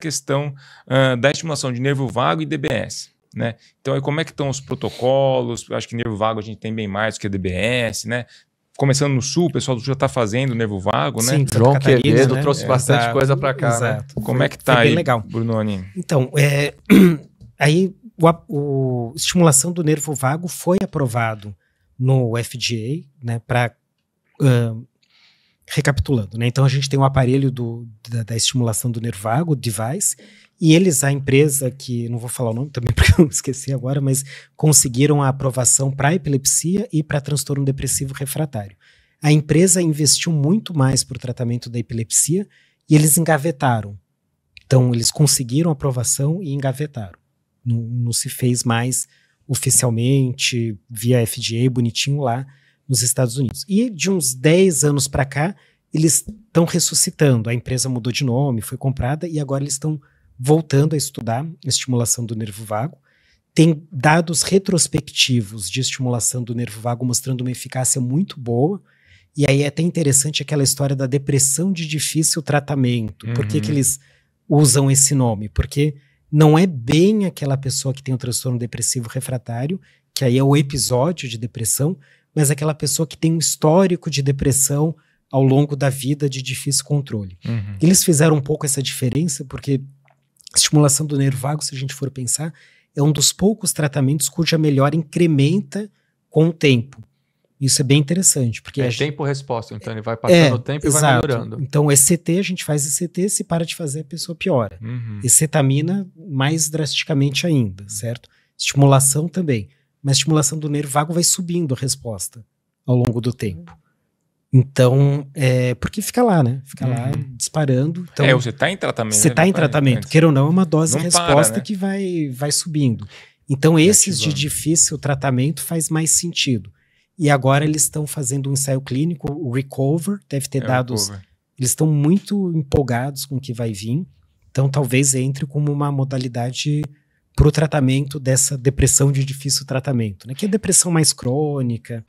questão uh, da estimulação de nervo vago e DBS. Né? Então, aí como é que estão os protocolos? Eu acho que nervo vago a gente tem bem mais do que DBS, né? Começando no sul, o pessoal do sul já está fazendo nervo vago, né? Sim, né? João Catarina, Quevedo né? trouxe é, bastante tá... coisa para cá. Né? Exato. Né? Como é que está aí, legal. Brunoni? Então, é... aí o, o, estimulação do nervo vago foi aprovado no FDA, né? Para uh, recapitulando, né? Então a gente tem um aparelho do, da, da, estimulação do nervo vago, device, e eles, a empresa que, não vou falar o nome também porque eu esqueci agora, mas conseguiram a aprovação para epilepsia e para transtorno depressivo refratário. A empresa investiu muito mais para o tratamento da epilepsia e eles engavetaram. Então eles conseguiram a aprovação e engavetaram. Não, não se fez mais oficialmente, via FDA, bonitinho lá, nos Estados Unidos. E de uns 10 anos para cá, eles estão ressuscitando. A empresa mudou de nome, foi comprada e agora eles estão voltando a estudar a estimulação do nervo vago. Tem dados retrospectivos de estimulação do nervo vago mostrando uma eficácia muito boa. E aí é até interessante aquela história da depressão de difícil tratamento. Uhum. Por que, que uhum. eles usam esse nome? Porque não é bem aquela pessoa que tem o transtorno depressivo refratário, que aí é o episódio de depressão, mas aquela pessoa que tem um histórico de depressão ao longo da vida de difícil controle. Uhum. Eles fizeram um pouco essa diferença, porque estimulação do nervo vago, se a gente for pensar, é um dos poucos tratamentos cuja melhora incrementa com o tempo. Isso é bem interessante, porque... É tempo-resposta, então ele vai é, passando o tempo e exato. vai melhorando. Então, ECT, a gente faz ECT, se para de fazer, a pessoa piora. Uhum. Ecetamina, mais drasticamente ainda, certo? Estimulação também mas a estimulação do nervo vago vai subindo a resposta ao longo do tempo. Então, é, porque fica lá, né? Fica uhum. lá disparando. Então, é, você está em tratamento. Você está né? em tratamento. Queira ou não, é uma dose-resposta né? que vai, vai subindo. Então, esses de difícil tratamento faz mais sentido. E agora eles estão fazendo um ensaio clínico, o Recover, deve ter é dados. Eles estão muito empolgados com o que vai vir. Então, talvez entre como uma modalidade para o tratamento dessa depressão de difícil tratamento, né? que é a depressão mais crônica.